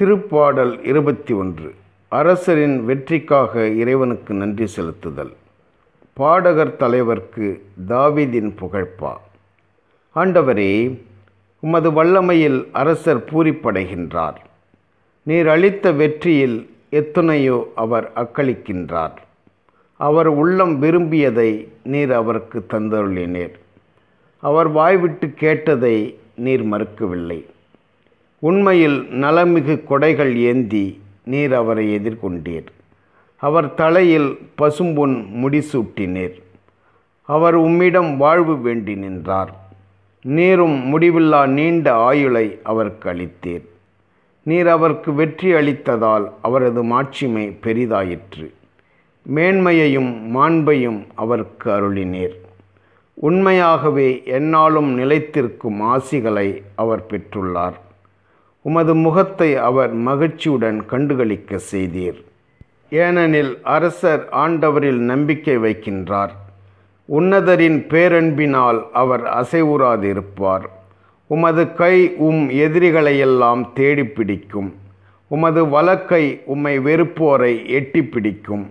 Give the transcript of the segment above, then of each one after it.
திருப்பாடல் இருபத்தி ஒன்று அரசரின் வெற்றிக்காக இறைவனுக்கு நன்றி செலுத்துதல் பாடகர் தலைவர்க்கு தாவிதின் புகழ்ப்பா ஆண்டவரே உமது வல்லமையில் அரசர் பூரிப்படைகின்றார் நீர் அளித்த வெற்றியில் எத்தனையோ அவர் அக்களிக்கின்றார் அவர் உள்ளம் விரும்பியதை நீர் அவருக்கு தந்தருளினீர் அவர் வாய்விட்டு கேட்டதை நீர் மறுக்கவில்லை உண்மையில் நலமிகு கொடைகள் ஏந்தி நீர் அவரை எதிர்கொண்டீர் அவர் தலையில் பசும்பொன் முடிசூட்டினீர் அவர் உம்மிடம் வாழ்வு வேண்டி நின்றார் நீரும் முடிவில்லா நீண்ட ஆயுளை அவருக்கு அளித்தீர் நீர் அவருக்கு வெற்றி அளித்ததால் அவரது மாட்சிமை பெரிதாயிற்று மேன்மையையும் மாண்பையும் அவருக்கு அருளினீர் உண்மையாகவே என்னாலும் நிலைத்திருக்கும் ஆசிகளை அவர் பெற்றுள்ளார் உமது முகத்தை அவர் மகிழ்ச்சியுடன் கண்டுகளிக்க செய்தீர் ஏனெனில் அரசர் ஆண்டவரில் நம்பிக்கை வைக்கின்றார் உன்னதரின் பேரன்பினால் அவர் அசைவுறாதிருப்பார் உமது கை உம் எதிரிகளையெல்லாம் தேடி பிடிக்கும் உமது வழக்கை உம்மை வெறுப்போரை எட்டி பிடிக்கும்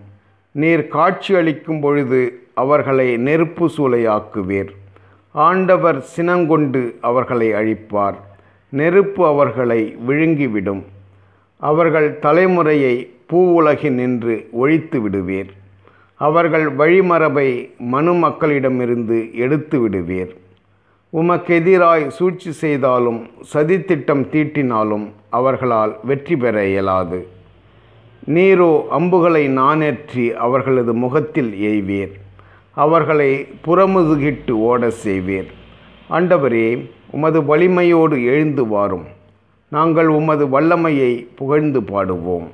நீர் காட்சியளிக்கும் பொழுது அவர்களை நெருப்பு சூளையாக்குவீர் ஆண்டவர் சினங்கொண்டு அவர்களை அழிப்பார் நெருப்பு அவர்களை விழுங்கிவிடும் அவர்கள் தலைமுறையை பூவுலகின் நின்று ஒழித்து விடுவீர் அவர்கள் வழிமரபை மனு மக்களிடமிருந்து எடுத்து விடுவீர் உமக்கெதிராய் சூழ்ச்சி செய்தாலும் சதித்திட்டம் தீட்டினாலும் அவர்களால் வெற்றி பெற இயலாது நீரோ அம்புகளை நானேற்றி அவர்களது முகத்தில் எய்வீர் அவர்களை புறமுதுகிட்டு ஓட செய்வீர் ஆண்டவரே உமது வலிமையோடு எழுந்து வாரும் நாங்கள் உமது வல்லமையை புகழ்ந்து பாடுவோம்